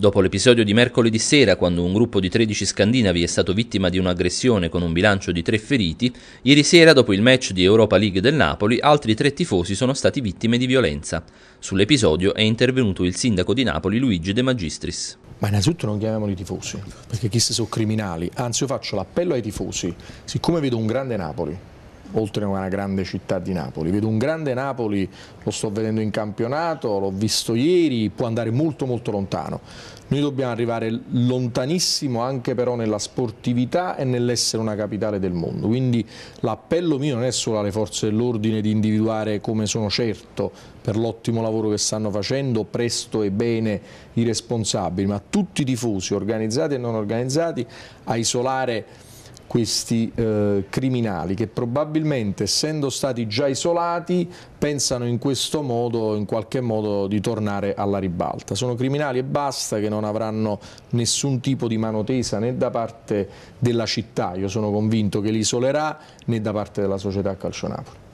Dopo l'episodio di mercoledì sera, quando un gruppo di 13 scandinavi è stato vittima di un'aggressione con un bilancio di tre feriti, ieri sera, dopo il match di Europa League del Napoli, altri tre tifosi sono stati vittime di violenza. Sull'episodio è intervenuto il sindaco di Napoli Luigi De Magistris. Ma innanzitutto non chiamiamoli tifosi, perché questi sono criminali. Anzi, io faccio l'appello ai tifosi. Siccome vedo un grande Napoli, oltre a una grande città di Napoli. Vedo un grande Napoli, lo sto vedendo in campionato, l'ho visto ieri, può andare molto molto lontano. Noi dobbiamo arrivare lontanissimo anche però nella sportività e nell'essere una capitale del mondo, quindi l'appello mio non è solo alle forze dell'ordine di individuare come sono certo per l'ottimo lavoro che stanno facendo presto e bene i responsabili, ma tutti i tifosi organizzati e non organizzati a isolare questi eh, criminali che probabilmente essendo stati già isolati pensano in questo modo in qualche modo di tornare alla ribalta. Sono criminali e basta che non avranno nessun tipo di mano tesa né da parte della città, io sono convinto che li isolerà né da parte della società Calcio Napoli.